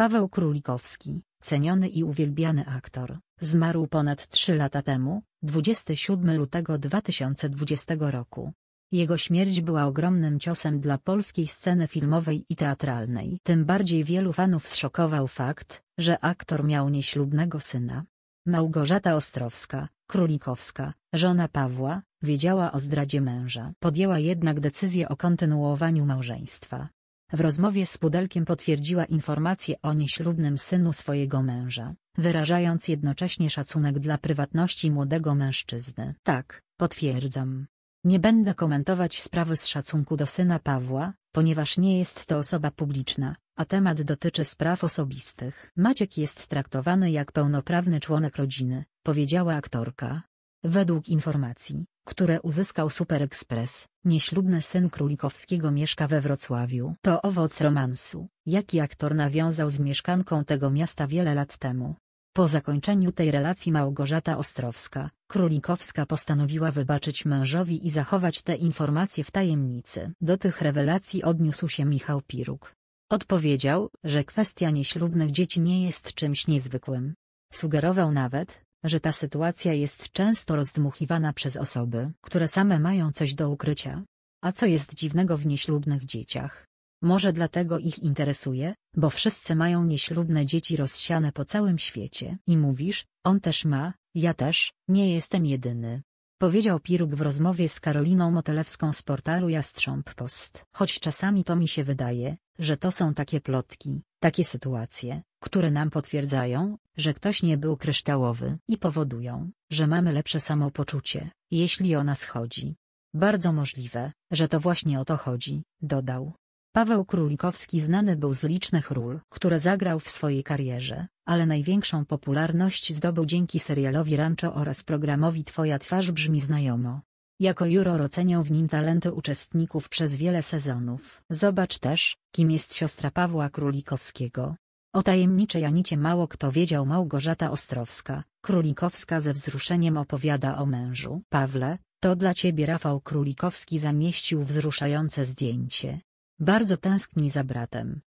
Paweł Królikowski, ceniony i uwielbiany aktor, zmarł ponad 3 lata temu, 27 lutego 2020 roku. Jego śmierć była ogromnym ciosem dla polskiej sceny filmowej i teatralnej. Tym bardziej wielu fanów zszokował fakt, że aktor miał nieślubnego syna. Małgorzata Ostrowska, Królikowska, żona Pawła, wiedziała o zdradzie męża. Podjęła jednak decyzję o kontynuowaniu małżeństwa. W rozmowie z Pudelkiem potwierdziła informację o nieślubnym synu swojego męża, wyrażając jednocześnie szacunek dla prywatności młodego mężczyzny. Tak, potwierdzam. Nie będę komentować sprawy z szacunku do syna Pawła, ponieważ nie jest to osoba publiczna, a temat dotyczy spraw osobistych. Maciek jest traktowany jak pełnoprawny członek rodziny, powiedziała aktorka. Według informacji, które uzyskał Super Express, nieślubny syn Królikowskiego mieszka we Wrocławiu. To owoc romansu, jaki aktor nawiązał z mieszkanką tego miasta wiele lat temu. Po zakończeniu tej relacji Małgorzata Ostrowska, Królikowska postanowiła wybaczyć mężowi i zachować te informacje w tajemnicy. Do tych rewelacji odniósł się Michał Piruk. Odpowiedział, że kwestia nieślubnych dzieci nie jest czymś niezwykłym. Sugerował nawet, że ta sytuacja jest często rozdmuchiwana przez osoby, które same mają coś do ukrycia. A co jest dziwnego w nieślubnych dzieciach? Może dlatego ich interesuje, bo wszyscy mają nieślubne dzieci rozsiane po całym świecie. I mówisz, on też ma, ja też, nie jestem jedyny. Powiedział Piruk w rozmowie z Karoliną Motelewską z portalu Jastrząb Post. Choć czasami to mi się wydaje, że to są takie plotki, takie sytuacje, które nam potwierdzają, że ktoś nie był kryształowy i powodują, że mamy lepsze samopoczucie, jeśli o nas chodzi. Bardzo możliwe, że to właśnie o to chodzi, dodał. Paweł Królikowski znany był z licznych ról, które zagrał w swojej karierze, ale największą popularność zdobył dzięki serialowi Rancho oraz programowi Twoja twarz brzmi znajomo. Jako juror oceniał w nim talenty uczestników przez wiele sezonów. Zobacz też, kim jest siostra Pawła Królikowskiego. O tajemniczej Anicie mało kto wiedział Małgorzata Ostrowska. Królikowska ze wzruszeniem opowiada o mężu. Pawle, to dla ciebie Rafał Królikowski zamieścił wzruszające zdjęcie. Bardzo tęskni za bratem.